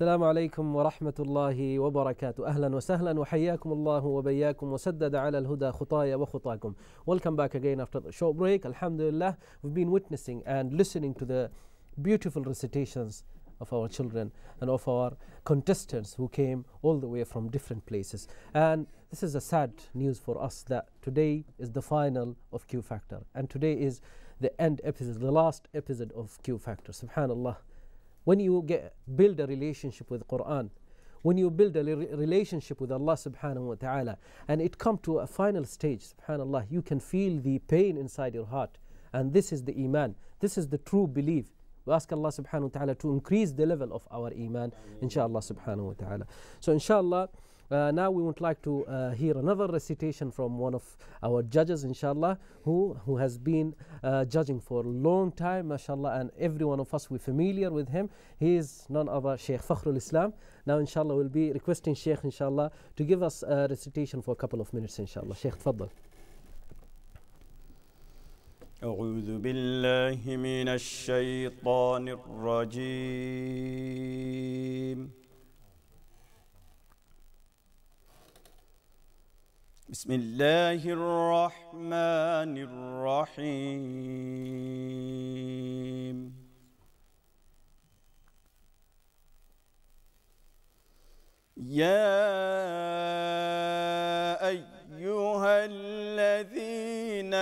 السلام عليكم ورحمة الله وبركاته أهلا وسهلا وحياكم الله وبياكم وسدد على الهدى خطايا وخطاكم Welcome back again after a short break Alhamdulillah we've been witnessing and listening to the beautiful recitations of our children and of our contestants who came all the way from different places. And this is a sad news for us that today is the final of Q Factor and today is the end episode, the last episode of Q Factor. Subhanallah when you get, build a relationship with Quran, when you build a relationship with Allah subhanahu wa ta'ala, and it come to a final stage, subhanallah, you can feel the pain inside your heart. And this is the iman, this is the true belief. We ask Allah subhanahu wa ta'ala to increase the level of our iman, inshallah subhanahu wa ta'ala. So inshallah, uh, now we would like to uh, hear another recitation from one of our judges, inshallah, who, who has been uh, judging for a long time, mashallah, and every one of us, we're familiar with him. He is none other Sheikh Fakhrul Islam. Now, inshallah, we'll be requesting Sheikh, inshallah, to give us a recitation for a couple of minutes, inshallah. Sheikh, تفضل. أعوذ بالله من الشيطان الرجيم بسم الله الرحمن الرحيم يا ايها الذين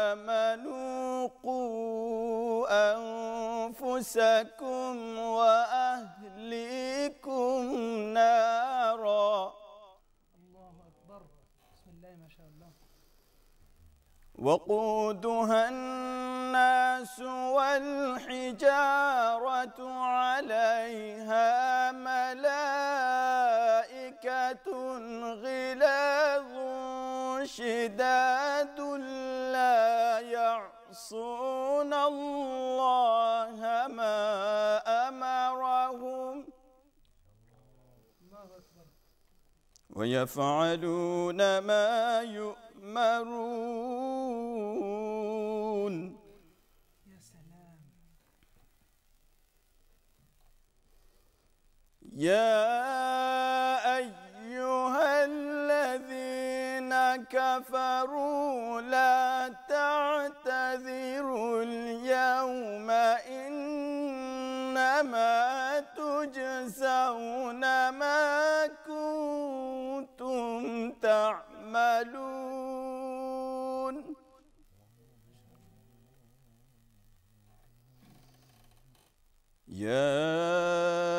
امنوا قوا انفسكم واهليكم نارا وقودها الناس والحجارة عليها ملائكة غلاظ شداد لا يعصون الله ما أمرهم ويفعلون ما يؤمرون يا أيها الذين كفروا لا تعتذروا اليوم إنما تجزون ما كنتم تعملون يا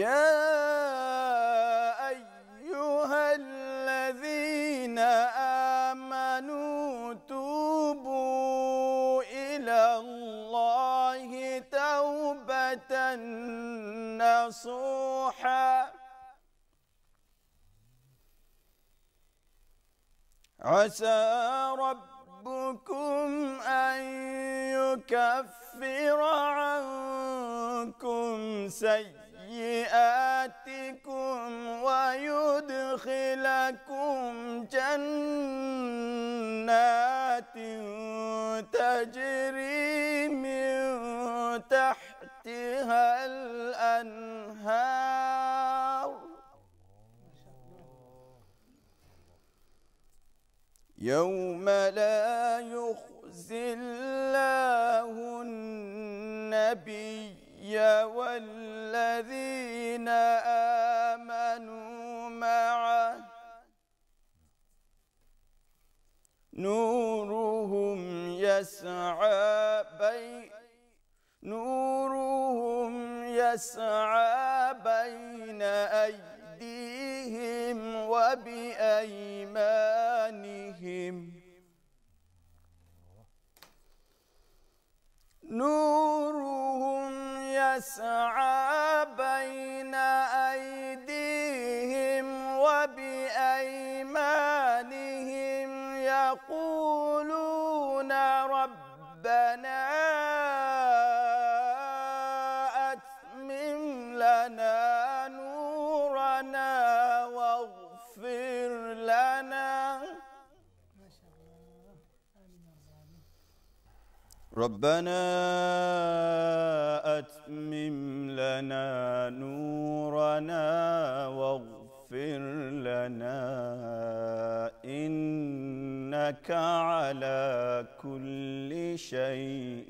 يا أيها الذين آمنوا توبوا إلى الله توبة نصوحا عسى ربكم أن يكفر عنكم سيئا سيئاتكم ويدخلكم جنات تجري من تحتها الأنهار يوم لا يخزي الله النبي النبي والذين آمنوا معه نورهم يسعى بين نورهم يسعى بين أيديهم وبأيمانهم نورهم يسعى بين أيديهم وبأيمانهم يقولون ربنا أتمم لنا نورنا واغفر لنا ربنا وأتمم لنا نورنا واغفر لنا إنك على كل شيء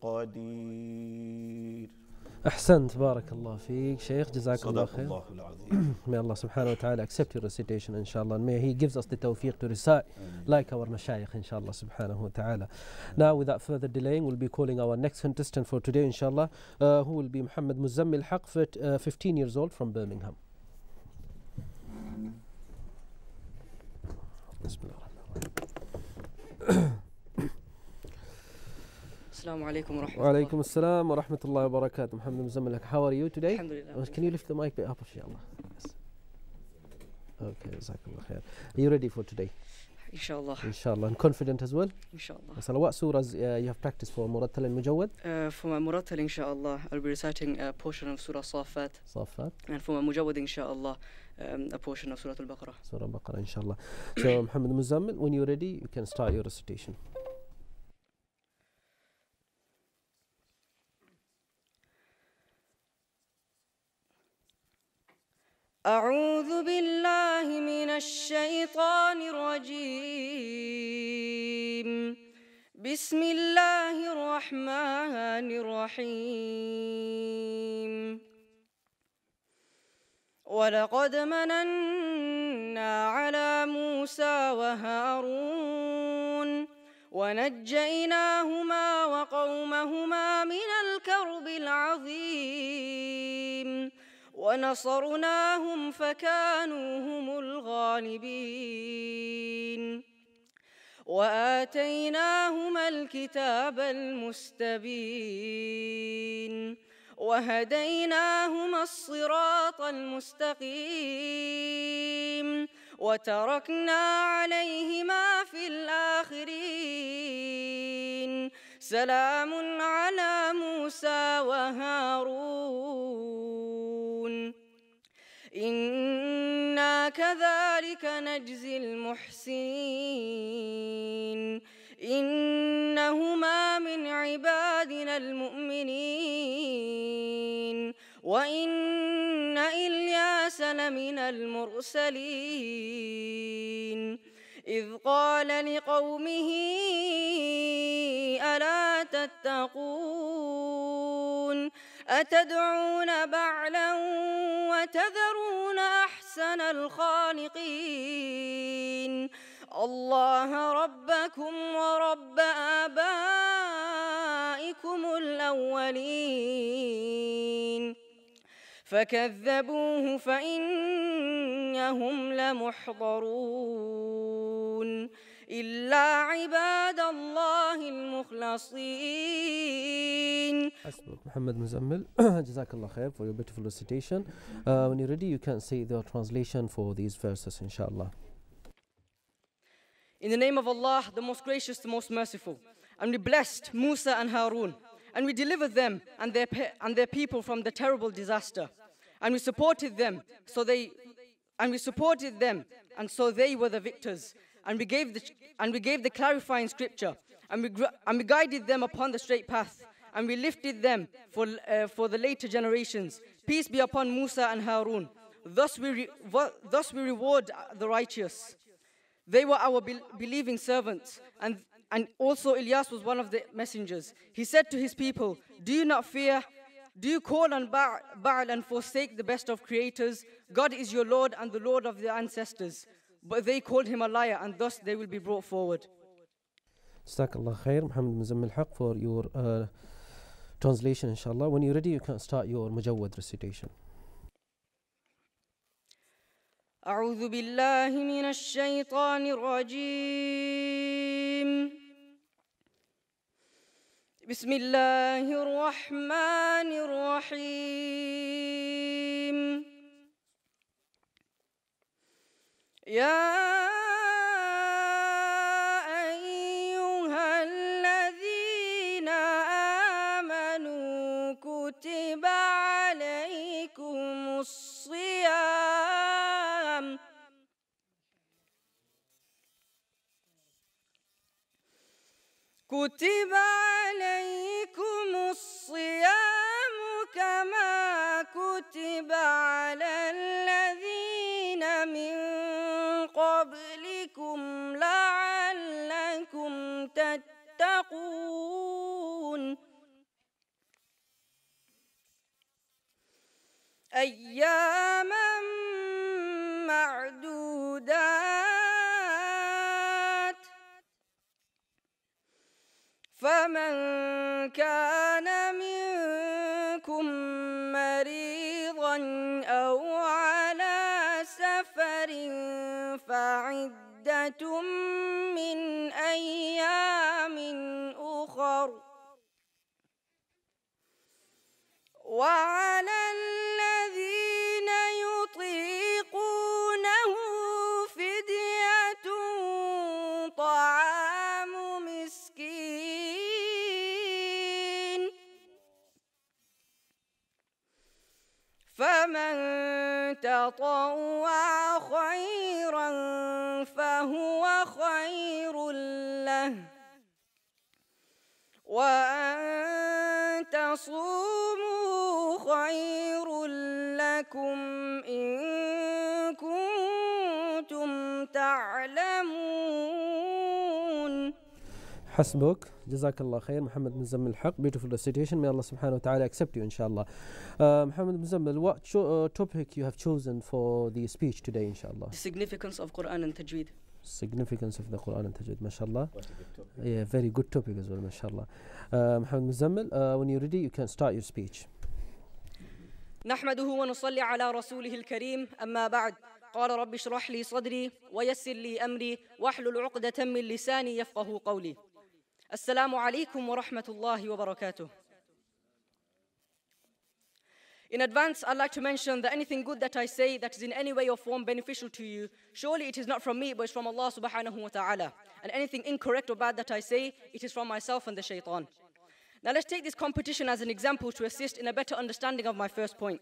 قدير احسنت بارك الله فيك شيخ جزاك الله خير الله العظيم may Allah subhanahu wa ta'ala accept your recitation ان شاء الله may he gives us the tawfiq to recite Amen. like our مشايخ شاء الله subhanahu wa ta'ala now without further delaying we'll be calling our next contestant for today ان الله uh, who will be Muhammad Muzammil الحق uh, 15 years old from Birmingham بسم الله الرحمن الرحيم Assalamu alaikum wa rahmatullahi Wa alaikum wa rahmatullahi wa barakatuh. Muhammad Muzammalak, how are you today? Alhamdulillah. Can you lift the mic up, inshallah? Yes. Okay, الله خير Are you ready for today? Inshallah. Inshallah. And confident as well? Inshallah. Masala, what surahs uh, you have practiced for Murattal and Mujawad? Uh, for my Murattal, inshallah, I'll be reciting a portion of Surah Safat. Safat. And for my Mujawad, inshallah, um, a portion of Surah Al Baqarah. Surah Al Baqarah, inshallah. So, Muhammad Muzammil, when you're ready, you can start your recitation. أعوذ بالله من الشيطان الرجيم بسم الله الرحمن الرحيم ولقد مننا على موسى وهارون ونجيناهما وقومهما من الكرب العظيم ونصرناهم فكانوا هم الغالبين واتيناهما الكتاب المستبين وهديناهما الصراط المستقيم وتركنا عليهما في الاخرين سلام على موسى وهارون إنا كذلك نجزي المحسنين إنهما من عبادنا المؤمنين وإن إلياس لمن المرسلين إذ قال لقومه ألا تتقون أتدعون بعلا وتذرون أحسن الخالقين الله ربكم ورب آبائكم الأولين فكذبوه فإنهم لمحضرون إلا عباد الله المخلصين Muhammad Muzammil Jazakallah khair for your beautiful recitation uh, when you're ready you can say the translation for these verses inshallah In the name of Allah the most gracious the most merciful and we blessed Musa and Harun and we delivered them and their and their people from the terrible disaster and we supported them so they and we supported them and so they were the victors and we gave the, and we gave the clarifying scripture, and we, and we guided them upon the straight path, and we lifted them for, uh, for the later generations. Peace be upon Musa and Harun. Thus we, thus we reward the righteous. They were our be believing servants, and, and also Ilyas was one of the messengers. He said to his people, Do you not fear? Do you call on Baal and forsake the best of creators? God is your Lord and the Lord of your ancestors. But they called him a liar and thus they will be brought forward. جزاك الله خير محمد مزم الحق for your uh, translation إن شاء الله. When you're ready you can start your مجود recitation. أعوذ بالله من الشيطان الرجيم بسم الله الرحمن الرحيم يا أيها الذين آمنوا كتب عليكم الصيام كتب عليكم يتقون أياما معدودات فمن كان منكم مريضا أو على سفر فعدة وعلى الذين يطيقونه فدية طعام مسكين فمن تطوع خيرا فهو خير له وأن تصوم لكم إن كنتم تعلمون حسبك جزاك الله خير محمد مزمل الحق beautiful recitation may Allah subhanahu wa ta'ala accept you inshallah uh, Muhammad Muzammil what cho- uh, topic you have chosen for the speech today inshallah the significance of Quran and Tajweed significance of the Quran and Tajweed, mashallah. Yeah, very good topic as well, mashallah. Uh, Muhammad Muzammil, uh, when you're ready, you can start your speech. نحمده ونصلي على رسوله الكريم أما بعد قال رب اشرح لي صدري ويسر لي أمري واحلل عقدة من لساني يفقه قولي السلام عليكم ورحمة الله وبركاته In advance, I'd like to mention that anything good that I say that is in any way or form beneficial to you, surely it is not from me, but it's from Allah subhanahu wa ta'ala. And anything incorrect or bad that I say, it is from myself and the shaitan. Now let's take this competition as an example to assist in a better understanding of my first point.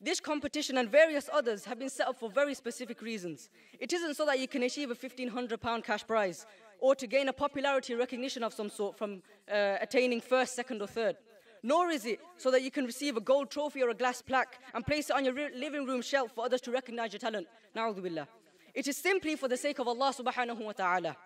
This competition and various others have been set up for very specific reasons. It isn't so that you can achieve a £1,500 cash prize or to gain a popularity recognition of some sort from uh, attaining first, second or third. Nor is it so that you can receive a gold trophy or a glass plaque and place it on your living room shelf for others to recognize your talent. Na'udhu billah. It is simply for the sake of Allah subhanahu wa ta'ala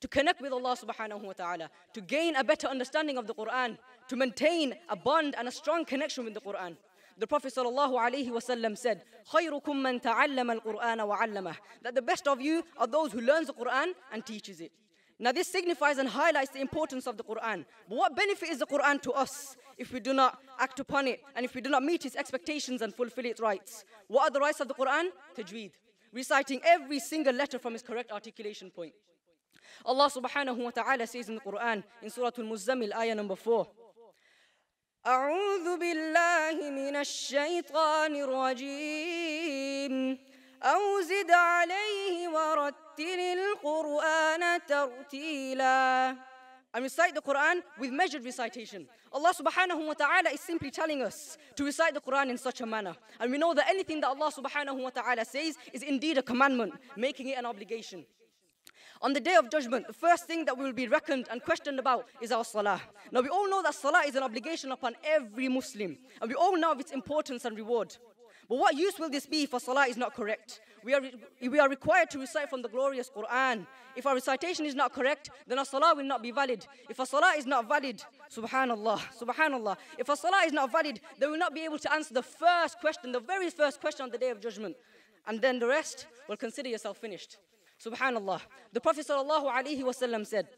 to connect with Allah subhanahu wa ta'ala, to gain a better understanding of the Quran, to maintain a bond and a strong connection with the Quran. The Prophet Wasallam said, خَيْرُكُم مَّن تَعَلَّمَ الْقُرْآنَ وَعَلَّمَهُ That the best of you are those who learns the Quran and teaches it. Now this signifies and highlights the importance of the Quran. But what benefit is the Quran to us if we do not act upon it and if we do not meet its expectations and fulfill its rights? What are the rights of the Quran? Tajweed. Reciting every single letter from its correct articulation point. Allah subhanahu wa ta'ala says in the Quran, in Surah al muzzammil ayah number 4, أعوذ بالله من الشيطان الرجيم أو زد عليه ورتل القرآن ترتيلا and recite the Quran with measured recitation. Allah subhanahu wa ta'ala is simply telling us to recite the Quran in such a manner. And we know that anything that Allah subhanahu wa ta'ala says is indeed a commandment, making it an obligation. On the day of judgment, the first thing that we will be reckoned and questioned about is our salah. Now, we all know that salah is an obligation upon every Muslim, and we all know of its importance and reward. But what use will this be if our salah is not correct? We are, we are required to recite from the glorious Quran. If our recitation is not correct, then our salah will not be valid. If our salah is not valid, subhanallah, subhanallah. If our salah is not valid, then we will not be able to answer the first question, the very first question on the day of judgment. And then the rest, will consider yourself finished. Subhanallah. The Prophet wasallam said,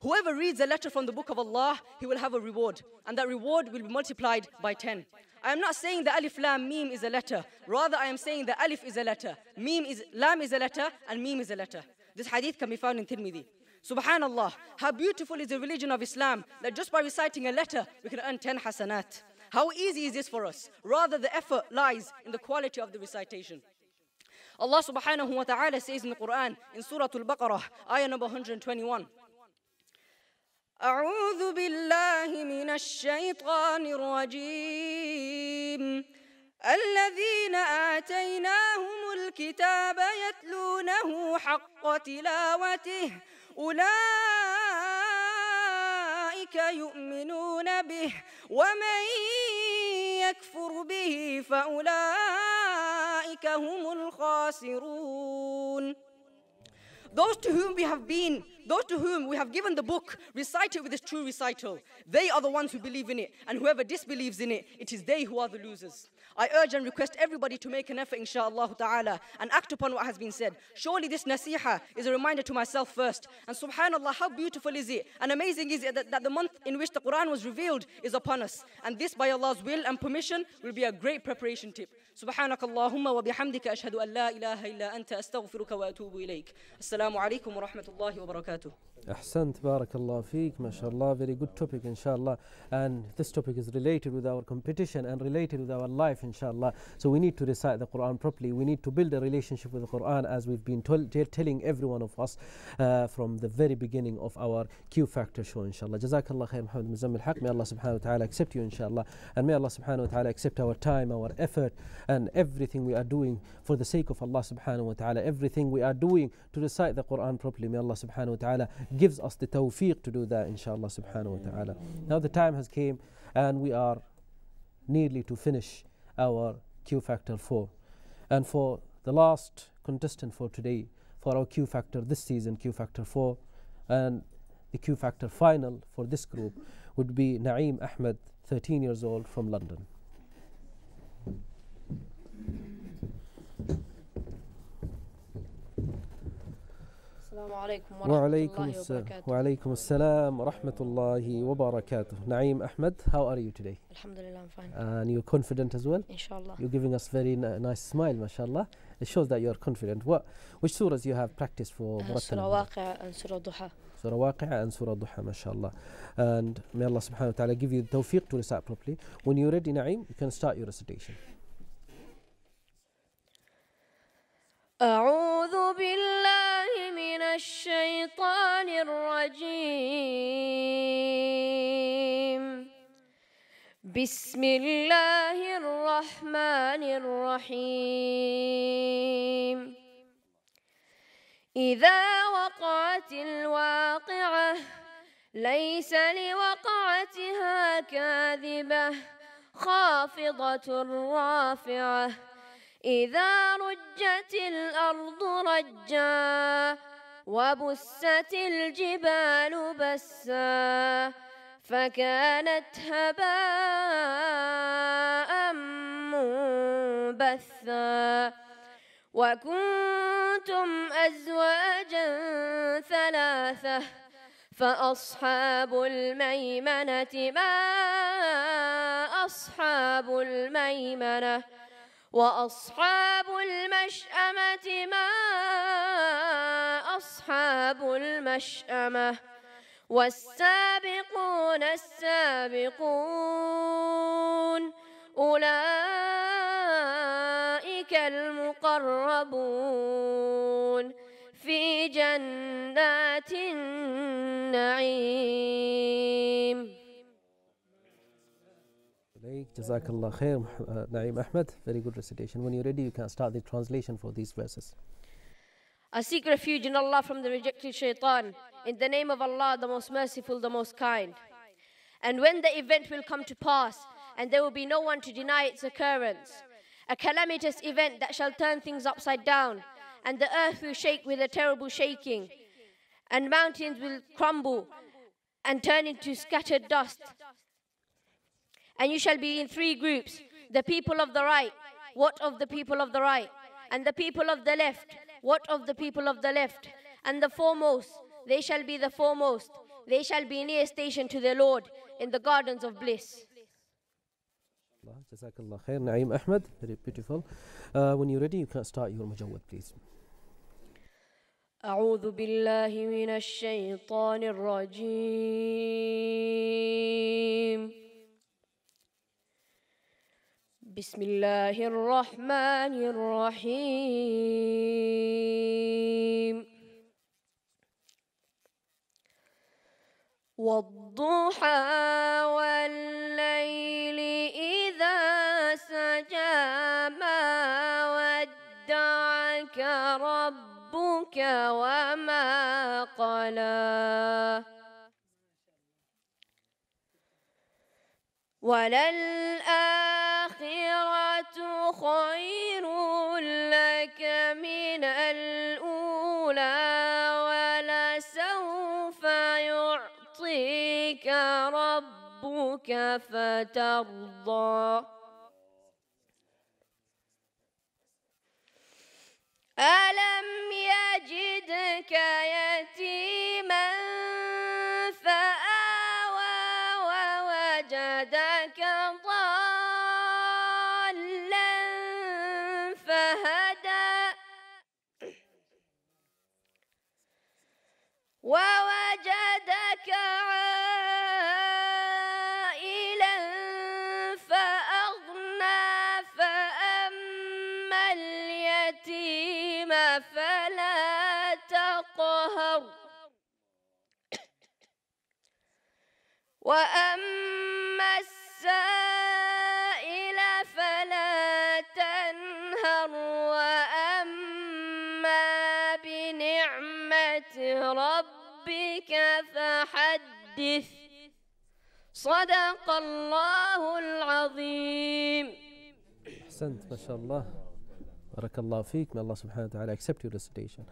Whoever reads a letter from the book of Allah, he will have a reward, and that reward will be multiplied by 10. I am not saying that alif lam mim is a letter. Rather, I am saying that alif is a letter, mim is lam is a letter, and mim is a letter. This hadith can be found in Tirmidhi. Subhanallah, how beautiful is the religion of Islam that just by reciting a letter we can earn 10 hasanat. How easy is this for us? Rather, the effort lies in the quality of the recitation. Allah subhanahu wa ta'ala says in the Quran, in Surah Al-Baqarah, ayah number 121, أعوذ بالله من الشيطان الرجيم الذين آتيناهم الكتاب يتلونه حق تلاوته أولئك يؤمنون به ومن يكفر به فأولئك هم Those to whom we have been, those to whom we have given the book, recite it with its true recital. They are the ones who believe in it, and whoever disbelieves in it, it is they who are the losers. I urge and request everybody to make an effort, inshaAllah ta'ala, and act upon what has been said. Surely this nasiha is a reminder to myself first. And subhanAllah, how beautiful is it, and amazing is it that, that the month in which the Quran was revealed is upon us. And this, by Allah's will and permission, will be a great preparation tip. سبحانك اللهم وبحمدك أشهد أن لا إله إلا أنت أستغفرك وأتوب إليك السلام عليكم ورحمة الله وبركاته أحسنت بارك الله فيك ما شاء الله very good topic إن شاء الله and this topic is related with our competition and related with our life إن شاء الله so we need to recite the Quran properly we need to build a relationship with the Quran as we've been telling every one of us uh, from the very beginning of our Q Factor show إن شاء الله جزاك الله خير محمد مزمل حق may Allah سبحانه وتعالى accept you إن شاء الله and may Allah سبحانه وتعالى accept our time our effort and everything we are doing for the sake of Allah subhanahu wa ta'ala, everything we are doing to recite the Quran properly. May Allah subhanahu wa ta'ala gives us the tawfiq to do that, inshaAllah subhanahu wa ta'ala. Now the time has came and we are nearly to finish our Q Factor 4. And for the last contestant for today, for our Q Factor this season, Q Factor 4, and the Q Factor final for this group would be Naeem Ahmed, 13 years old from London. السلام عليكم ورحمة وعليكم الله السلام. وبركاته وعليكم السلام ورحمة الله وبركاته Naeem أحمد how are you today? Alhamdulillah, I'm fine. And you're confident as well? Inshallah. You're giving us very nice smile, الله It shows that you're confident. What, which surahs you have practiced for سورة Surah سورة and Surah Duha. Surah Waqi'a and Surah Duha, mashallah. And may Allah subhanahu wa ta'ala give you the tawfiq to recite properly. When you're ready, Naeem, you can start your recitation. أعوذ بالله من الشيطان الرجيم بسم الله الرحمن الرحيم إذا وقعت الواقعة ليس لوقعتها كاذبة خافضة رافعة إذا رجت الأرض رجا وبست الجبال بسا فكانت هباء منبثا وكنتم أزواجا ثلاثة فأصحاب الميمنة ما أصحاب الميمنة وأصحاب المشأمة ما أصحاب المشأمة والسابقون السابقون أولئك المقربون في جنات النعيم Jazakallah Khair, uh, Naeem Ahmed. Very good recitation. When you're ready, you can start the translation for these verses. I seek refuge in Allah from the rejected shaitan, in the name of Allah, the most merciful, the most kind. And when the event will come to pass, and there will be no one to deny its occurrence, a calamitous event that shall turn things upside down, and the earth will shake with a terrible shaking, and mountains will crumble and turn into scattered dust, and you shall be in three groups the people of the right, what of the people of the right? And the people of the left, what of the people of the left? And the foremost, they shall be the foremost. They shall be near station to their Lord in the gardens of bliss. Jazakallah khair, Naeem Ahmed. Very beautiful. Uh, when you're ready, you can start your mujawwad, please. أعوذ بالله من الشيطان الرجيم بسم الله الرحمن الرحيم والضحى والليل إذا سجى ما ودعك ربك وما قلى وللآن خير لك من الأولى ولسوف يعطيك ربك فترضى ألا وأما السائل فلا تنهر وأما بنعمة ربك فحدث صدق الله العظيم أحسنت ما شاء الله بارك الله فيك may Allah subhanahu wa ta'ala accept your recitation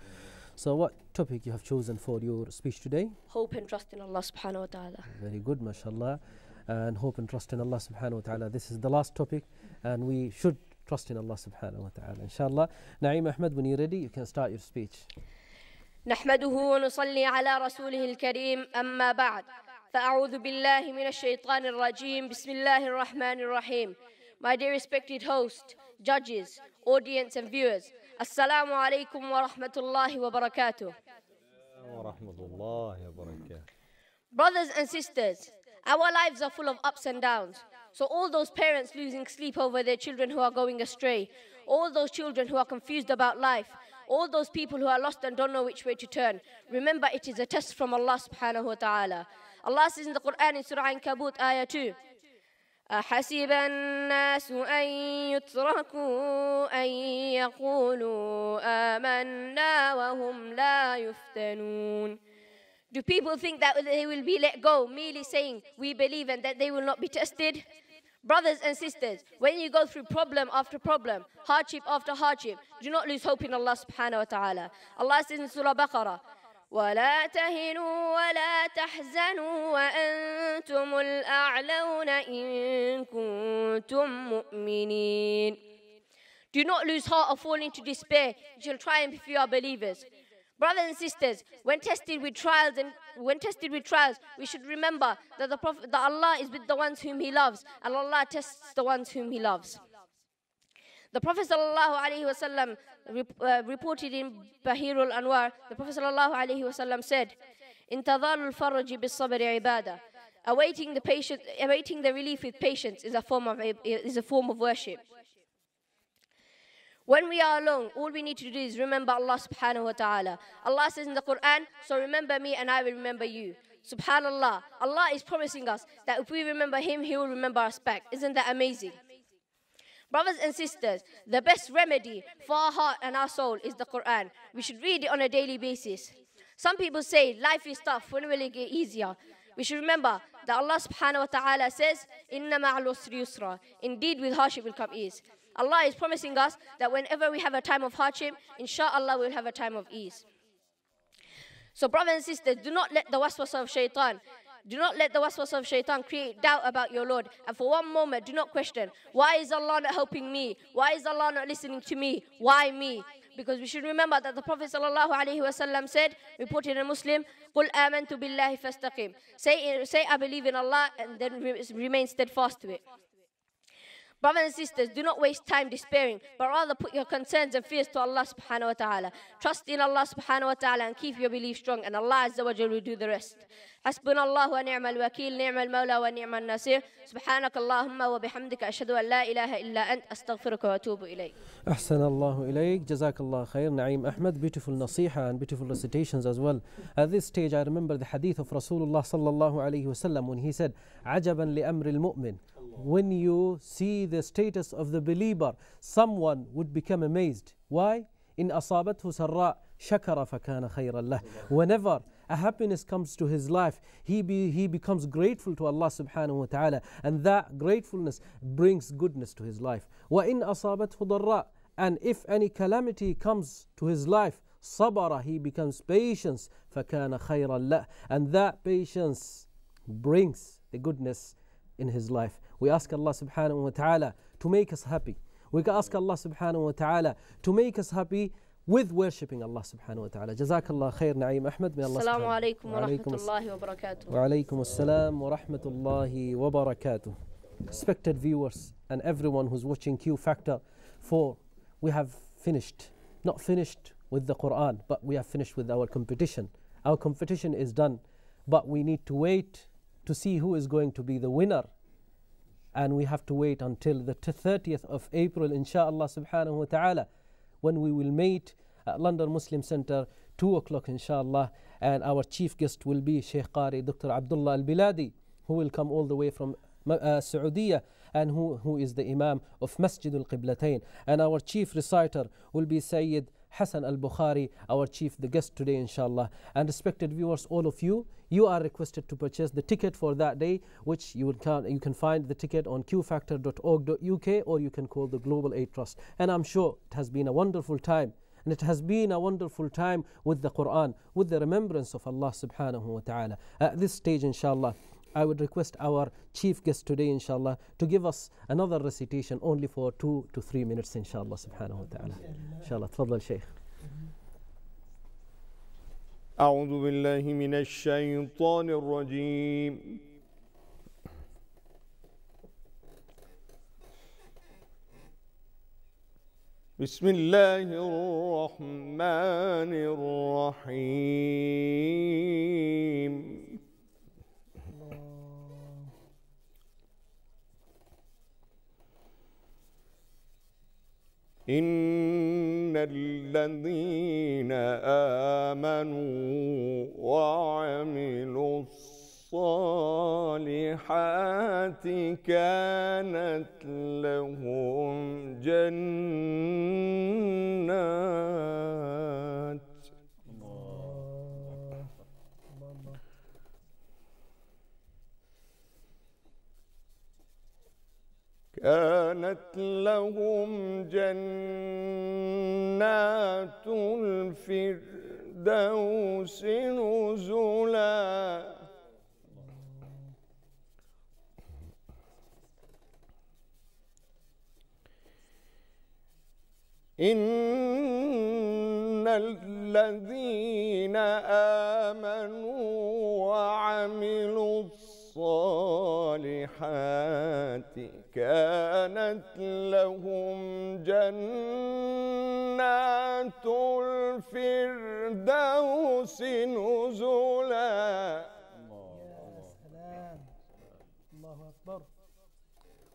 So what topic you have chosen for your speech today? Hope and trust in Allah subhanahu wa ta'ala. Very good, mashallah. And hope and trust in Allah subhanahu wa ta'ala. This is the last topic and we should trust in Allah subhanahu wa ta'ala. Inshallah. Naeem Ahmed, when you're ready, you can start your speech. نحمده ونصلي على رسوله الكريم أما بعد فأعوذ بالله من الشيطان الرجيم بسم الله الرحمن الرحيم My dear respected host, judges, audience and viewers, السلام عليكم ورحمة الله وبركاته ورحمة الله وبركاته Brothers and sisters, our lives are full of ups and downs. So all those parents losing sleep over their children who are going astray, all those children who are confused about life, all those people who are lost and don't know which way to turn. Remember, it is a test from Allah subhanahu wa ta'ala. Allah says in the Quran in Surah An-Kabut, ayah 2, أحسب الناس أن يتركوا أن يقولوا آمنا وهم لا يفتنون Do people think that they will be let go merely saying we believe and that they will not be tested? Brothers and sisters, when you go through problem after problem, hardship after hardship, do not lose hope in Allah subhanahu wa ta'ala. Allah says in Surah Baqarah, ولا تهنوا ولا تحزنوا وأنتم الأعلون إن كنتم مؤمنين Do not lose heart or fall into despair. You shall triumph if you are believers. Brothers and sisters, when tested with trials and when tested with trials, we should remember that the Prophet, that Allah is with the ones whom He loves, and Allah tests the ones whom He loves. The Prophet sallallahu alaihi wasallam uh, reported in Bahirul Anwar, the Prophet sallallahu said, "Intadalul farji Sabr ibadah." Awaiting the patient, awaiting the relief with patience is a form of is a form of worship. When we are alone, all we need to do is remember Allah subhanahu wa ta'ala. Allah says in the Quran, so remember me and I will remember you. Subhanallah, Allah is promising us that if we remember Him, He will remember us back. Isn't that amazing? Brothers and sisters, the best remedy for our heart and our soul is the Quran. We should read it on a daily basis. Some people say life is tough, when will it get easier? We should remember that Allah subhanahu wa ta'ala says, Inna yusra. Indeed, with hardship will come ease. Allah is promising us that whenever we have a time of hardship, inshallah we'll have a time of ease. So brothers and sisters, do not let the waswas of shaitan do not let the waswas of shaitan create doubt about your Lord. And for one moment, do not question, why is Allah not helping me? Why is Allah not listening to me? Why me? Because we should remember that the Prophet wasallam said, reported in Muslim, قُلْ آمَنْتُ بِاللَّهِ فَاسْتَقِيمُ say, say, I believe in Allah, and then remain steadfast to it. Brothers and sisters, do not waste time despairing, but rather put your concerns and fears to Allah subhanahu wa ta'ala. Trust in Allah subhanahu wa ta'ala and keep your belief strong, and Allah azza wa jal will do the rest. حسبنا الله ونعم الوكيل نعم المولى ونعم النصير سبحانك اللهم وبحمدك أشهد أن لا إله إلا أنت أستغفرك وأتوب إليك أحسن الله إليك جزاك الله خير Naeem Ahmed beautiful نصيحة and beautiful recitations as well at this stage I remember the hadith of Rasulullah sallallahu alayhi wasallam when he said عجبا لأمر المؤمن when you see the status of the believer, someone would become amazed. Why? In asabathu sarra shakara fakana khayran lah. Whenever a happiness comes to his life, he, be, he becomes grateful to Allah subhanahu wa ta'ala. And that gratefulness brings goodness to his life. وَإِنْ أَصَابَتْهُ ضَرَّاءٌ And if any calamity comes to his life, sabara, he becomes patience, فَكَانَ خَيْرًا لَهُ And that patience brings the goodness in his life. We ask Allah subhanahu wa ta'ala to make us happy. We ask Allah subhanahu wa ta'ala to make us happy with worshipping Allah subhanahu wa ta'ala. Jazakallah khair, Naeem Ahmed. May Allah Assalamu alaikum wa rahmatullahi wa barakatuh. Wa alaikum assalam wa rahmatullahi wa barakatuh. Respected viewers and everyone who's watching Q Factor 4, we have finished. Not finished with the Quran, but we have finished with our competition. Our competition is done, but we need to wait to see who is going to be the winner and we have to wait until the 30th of April, inshallah subhanahu wa ta'ala, when we will meet at London Muslim Center, 2 o'clock inshallah, and our chief guest will be Sheikh Qari Dr. Abdullah Al Biladi, who will come all the way from uh, Saudiya and who, who is the Imam of Masjid Al Qiblatain. And our chief reciter will be Sayyid Hassan Al Bukhari, our chief, the guest today, inshallah. And respected viewers, all of you, you are requested to purchase the ticket for that day, which you, can, you can find the ticket on qfactor.org.uk or you can call the Global Aid Trust. And I'm sure it has been a wonderful time. And it has been a wonderful time with the Quran, with the remembrance of Allah subhanahu wa ta'ala. At this stage, inshallah. I would request our chief guest today, inshallah, to give us another recitation only for two to three minutes, inshallah, subhanahu wa ta'ala. Inshallah, tfaddal, Shaykh. أعوذ بالله من الشيطان الرجيم بسم الله الرحمن الرحيم إن الذين آمنوا وعملوا الصالحات كانت لهم جنات كانت لهم جنات الفردوس نزلا إن الذين آمنوا وعملوا الصالحات الصالحات كانت لهم جنات الفردوس نزلا الله سلام الله أكبر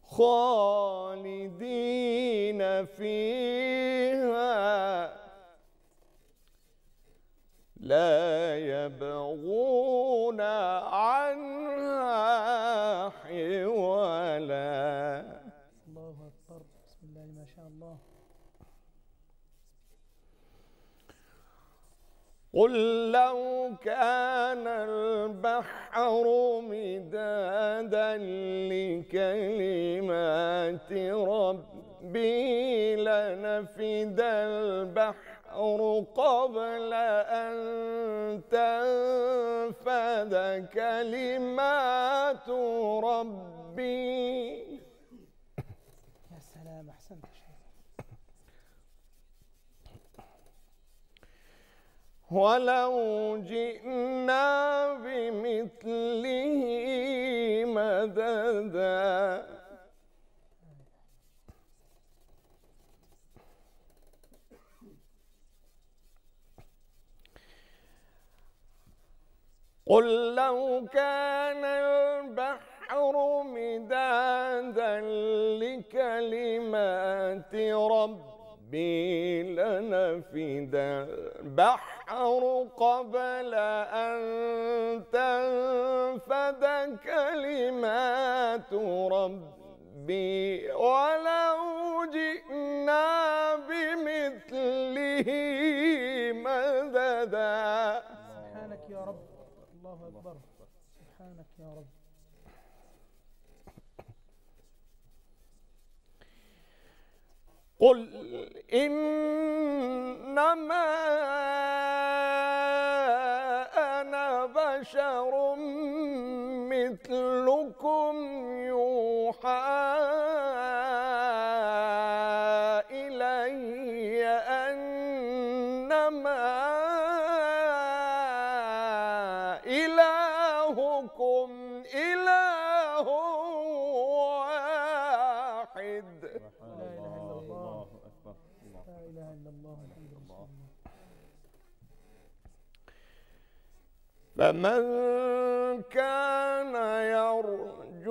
خالدين فيها لا يبغون عنها حولا الله أكبر بسم الله ما شاء الله قل لو كان البحر مدادا لكلمات ربي لنفد البحر الشعر قبل أن تنفذ كلمات ربي يا سلام أحسنت ولو جئنا بمثله مددا قل لو كان البحر مدادا لكلمات ربي لنفد البحر قبل أن تنفد كلمات ربي قل إنما أنا بشر مثلكم يوحى فمن كان يرجو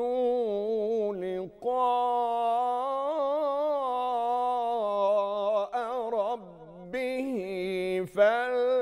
لقاء ربه فل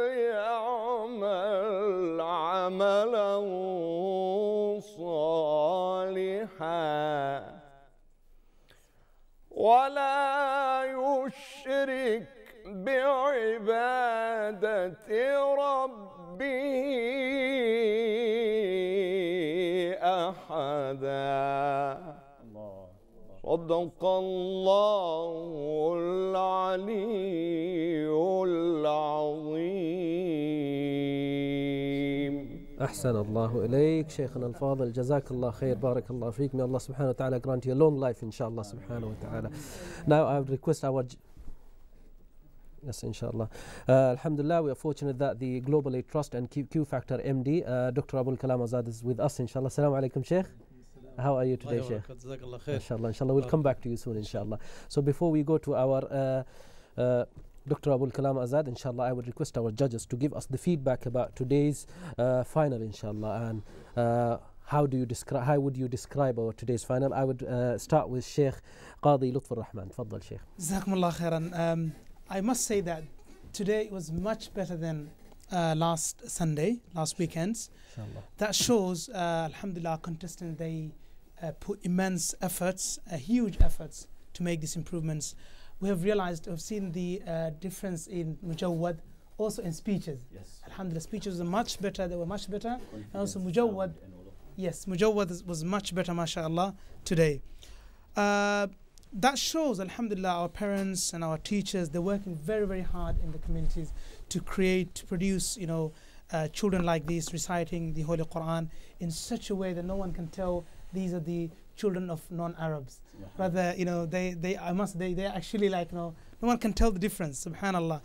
صدق الله العلي العظيم أحسن الله إليك شيخنا الفاضل جزاك الله خير بارك الله فيك من الله سبحانه وتعالى grant you a long life إن شاء الله سبحانه وتعالى now I request our Yes, inshallah. Uh, Alhamdulillah, we are fortunate that the Global Aid Trust and Q, Q Factor MD, uh, Dr. Abul Kalam Azad, is with us, inshallah. Assalamu alaikum, Sheikh. How are you today, Sheikh? Inshallah, inshallah. We'll come back to you soon, inshallah. So before we go to our uh, uh, Dr. Abul Kalam Azad, inshallah, I would request our judges to give us the feedback about today's uh, final, inshallah, and uh, how do you describe? How would you describe our today's final? I would uh, start with Sheikh Qadi Lutfur Rahman. Fadl, Sheikh. Jazakumullah Um, I must say that today was much better than uh, last Sunday, last weekends. Inshallah. That shows, uh, alhamdulillah, contestants they uh, put immense efforts, uh, huge efforts to make these improvements. We have realized, we've seen the uh, difference in Mujawad, also in speeches. Yes. Alhamdulillah, speeches were much better, they were much better. and also Mujawad, yes, Mujawad was much better, mashallah, today. Uh, that shows, alhamdulillah, our parents and our teachers, they're working very, very hard in the communities to create, to produce, you know, uh, children like these reciting the Holy Quran in such a way that no one can tell these are the children of non-Arabs. Yeah. you know, they, they, I must, they, they're actually like, you know, no one can tell the difference, subhanAllah.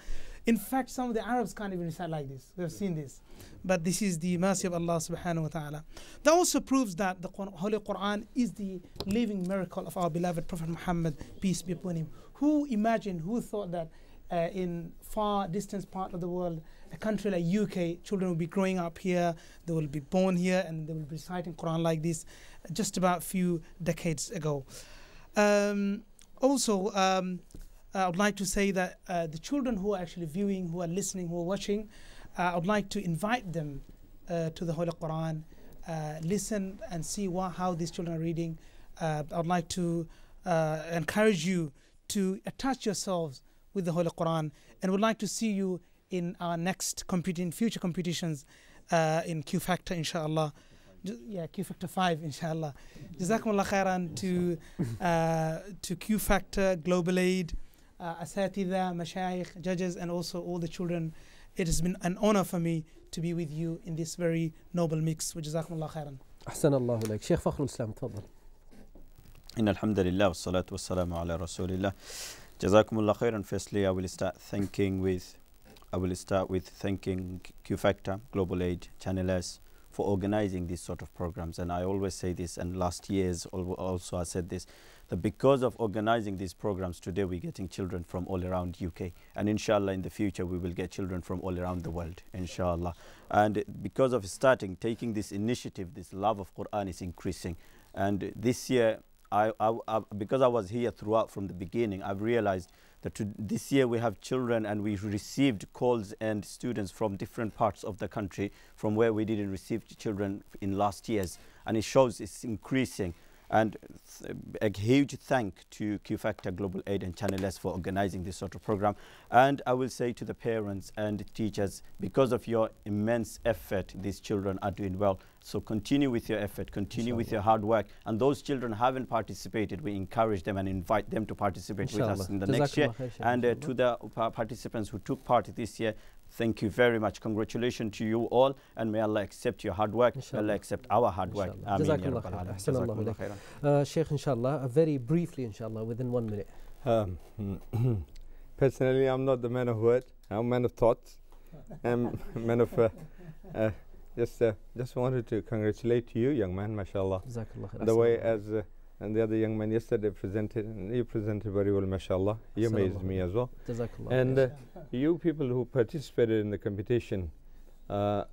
In fact, some of the Arabs can't even recite like this. We've seen this. But this is the mercy of Allah subhanahu wa ta'ala. That also proves that the Quran, Holy Quran is the living miracle of our beloved Prophet Muhammad, peace be upon him. Who imagined, who thought that uh, in far distant part of the world, a country like UK, children will be growing up here, they will be born here, and they will be reciting Quran like this just about few decades ago. Um, also, um, I would like to say that uh, the children who are actually viewing, who are listening, who are watching, uh, I would like to invite them uh, to the Holy Quran, uh, listen and see how these children are reading. Uh, I would like to uh, encourage you to attach yourselves with the Holy Quran. And would like to see you in our next competing future competitions uh, in Q Factor, inshallah. Yeah, Q Factor 5, inshallah. Jazakumullah khairan to, uh, to Q Factor, Global Aid, uh, Asatida, Mashaykh, judges, and also all the children. It has been an honor for me to be with you in this very noble mix. Jazakumullah khairan. أحسن الله إليك شيخ فخر الإسلام تفضل إن الحمد لله والصلاة والسلام على رسول الله Jazakumullah khairan. Firstly, I will start thanking with I will start with thanking Q Factor, Global Aid, Channel S for organizing these sort of programs. And I always say this, and last year's also I said this, that because of organizing these programs today, we're getting children from all around UK. And inshallah, in the future, we will get children from all around the world, inshallah. And because of starting, taking this initiative, this love of Quran is increasing. And this year, I, I, I, because I was here throughout from the beginning, I've realized that to, this year we have children and we received calls and students from different parts of the country from where we didn't receive children in last years. And it shows it's increasing. And a huge thank to Q Factor Global Aid and Channel S for organizing this sort of program. And I will say to the parents and teachers, because of your immense effort, these children are doing well. So continue with your effort, continue Inshallah. with your hard work. And those children haven't participated, we encourage them and invite them to participate Inshallah. with us in the next year. And uh, to the participants who took part this year, Thank you very much. Congratulations to you all, and may Allah accept your hard work. Inshallah. May Allah accept our hard work. Ameen. Uh, Sheikh, inshallah, uh, very briefly, inshallah, within one minute. Um, personally, I'm not the man of words. I'm a man of thoughts. I'm a man of uh, uh, just, uh, just wanted to congratulate you, young man, mashallah. Jazakallah. The way as uh, and the other young man yesterday presented, you presented very well, mashallah. You amazed me as well. Jazakallah. And uh, you people who participated in the competition, uh,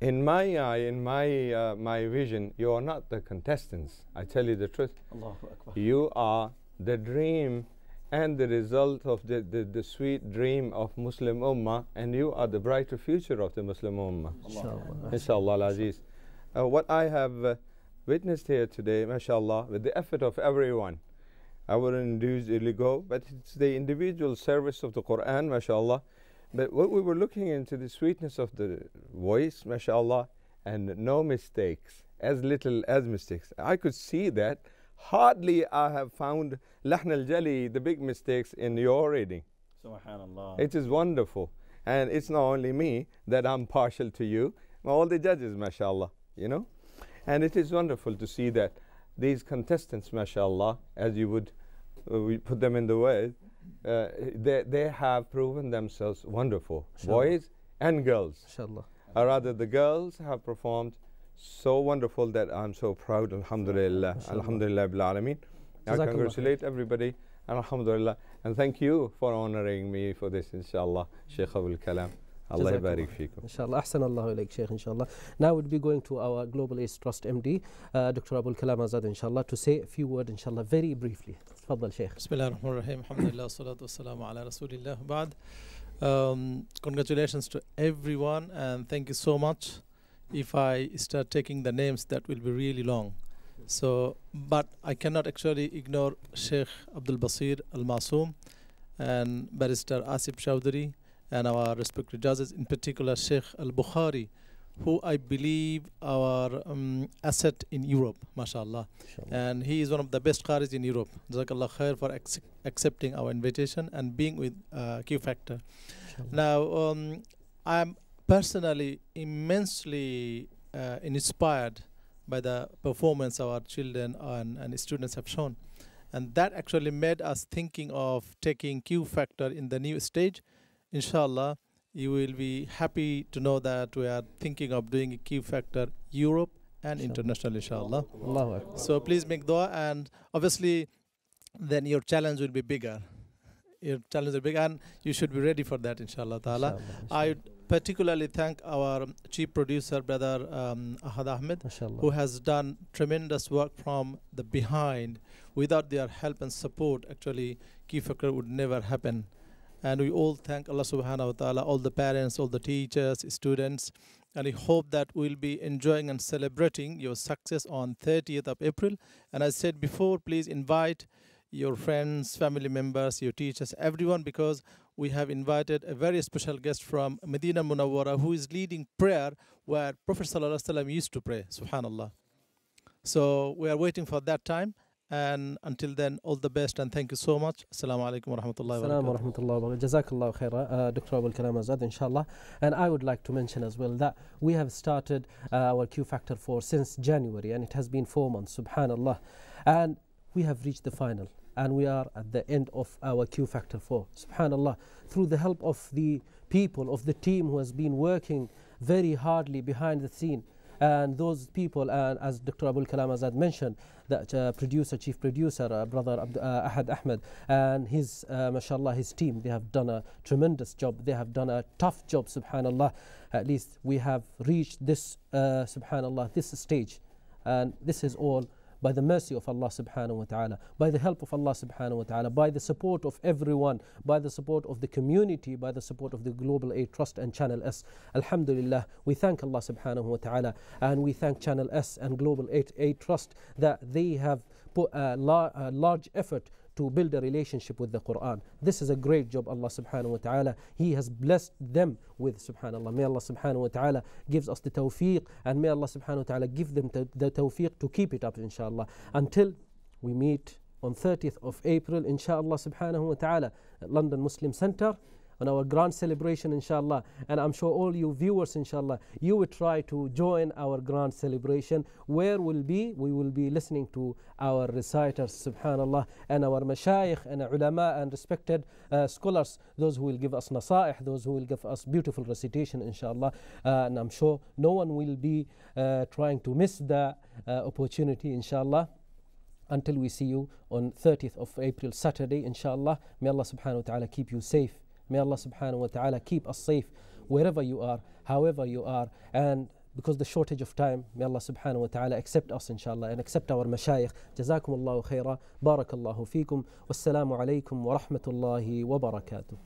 in my eye, in my, uh, my vision, you are not the contestants. I tell you the truth. Allahu Akbar. You are the dream and the result of the, the, the, sweet dream of Muslim Ummah, and you are the brighter future of the Muslim Ummah. Inshallah, Inshallah Aziz. Uh, what I have uh, witnessed here today, mashallah, with the effort of everyone, I wouldn't use go, but it's the individual service of the Quran, mashallah. But what we were looking into the sweetness of the voice, mashallah, and no mistakes, as little as mistakes. I could see that hardly I have found Lahn al-Jali, the big mistakes in your reading. Subhanallah. It is wonderful. And it's not only me that I'm partial to you, all the judges, mashallah, you know. And it is wonderful to see that these contestants, mashallah, as you would uh, we put them in the way, uh, they, they have proven themselves wonderful, Inshallah. boys and girls. Inshallah. Or rather, the girls have performed so wonderful that I'm so proud. Alhamdulillah. Alhamdulillah bil alameen. I congratulate everybody. alhamdulillah. And thank you for honoring me for this, inshallah. Sheikh Abul Kalam. Allah barik fikum. Inshallah. Ahsan Allah ilayk, Sheikh, inshallah. Now we'll be going to our Global Ace Trust MD, uh, Dr. Abul Kalam Azad, inshallah, to say a few words, inshallah, very briefly. Tfaddal, Sheikh. Bismillah ar-Rahman ar-Rahim. Alhamdulillah, salatu wassalamu ala rasulillah. ba Um, congratulations to everyone and thank you so much if I start taking the names, that will be really long. So, but I cannot actually ignore Sheikh Abdul Basir Al Masoom and Barrister Asif Chowdhury and our respected judges, in particular Sheikh Al Bukhari, who I believe our um, asset in Europe, mashallah. And he is one of the best Qaris in Europe. Jazakallah khair for accepting our invitation and being with uh, Q Factor. Now, um, I'm personally immensely uh, inspired by the performance our children and, and students have shown. And that actually made us thinking of taking Q Factor in the new stage. Inshallah, you will be happy to know that we are thinking of doing a Q Factor Europe and international, inshallah. So please make dua, and obviously, then your challenge will be bigger. Your challenge will be bigger, and you should be ready for that, inshallah. Ta'ala. Inshallah, inshallah. I particularly thank our chief producer, brother um, Ahad Ahmed, Mashallah. who has done tremendous work from the behind. Without their help and support, actually, Kifakr would never happen. And we all thank Allah subhanahu wa ta'ala, all the parents, all the teachers, students. And we hope that we'll be enjoying and celebrating your success on 30th of April. And as I said before, please invite your friends, family members, your teachers, everyone, because we have invited a very special guest from Medina Munawwara who is leading prayer where Prophet ﷺ used to pray, subhanAllah. So we are waiting for that time. And until then, all the best and thank you so much. Assalamu alaikum wa rahmatullahi wa barakatuh. rahmatullahi wa JazakAllahu khaira, uh, Dr. Abul Kalam Azad, inshallah. And I would like to mention as well that we have started uh, our Q Factor 4 since January and it has been four months, subhanallah. And we have reached the final and we are at the end of our Q Factor 4. Subhanallah, through the help of the people, of the team who has been working very hardly behind the scene, and those people, and as Dr. Abul Kalam Azad mentioned, that uh, producer, chief producer, uh, brother Abd, uh, Ahad Ahmed, and his, uh, mashallah, his team, they have done a tremendous job. They have done a tough job, subhanallah. At least we have reached this, uh, subhanallah, this stage. And this is all by the mercy of Allah subhanahu wa ta'ala, by the help of Allah subhanahu wa ta'ala, by the support of everyone, by the support of the community, by the support of the Global Aid Trust and Channel S. Alhamdulillah, we thank Allah subhanahu wa ta'ala and we thank Channel S and Global Aid, Aid Trust that they have put a, lar a large effort to build a relationship with the Quran. This is a great job Allah subhanahu wa ta'ala. He has blessed them with subhanallah. May Allah subhanahu wa ta'ala gives us the tawfiq and may Allah subhanahu wa ta'ala give them the tawfiq to keep it up inshallah until we meet on 30th of April inshallah subhanahu wa ta'ala at London Muslim Center on our grand celebration inshallah and i'm sure all you viewers inshallah you will try to join our grand celebration where will be we will be listening to our reciters subhanallah and our mashayikh and ulama and respected uh, scholars those who will give us nasaih those who will give us beautiful recitation inshallah uh, and i'm sure no one will be uh, trying to miss the uh, opportunity inshallah until we see you on 30th of April Saturday inshallah may Allah subhanahu wa ta'ala keep you safe May Allah subhanahu wa ta'ala keep us safe wherever you are, however you are. And because the shortage of time, may Allah subhanahu wa ta'ala accept us inshallah and accept our mashayikh. جزاكم الله خيرا. بارك الله فيكم. والسلام عليكم ورحمة الله وبركاته.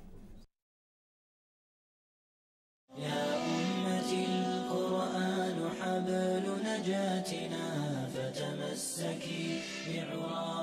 يا أمتي القرآن حبل نجاتنا فتمسكي بعراق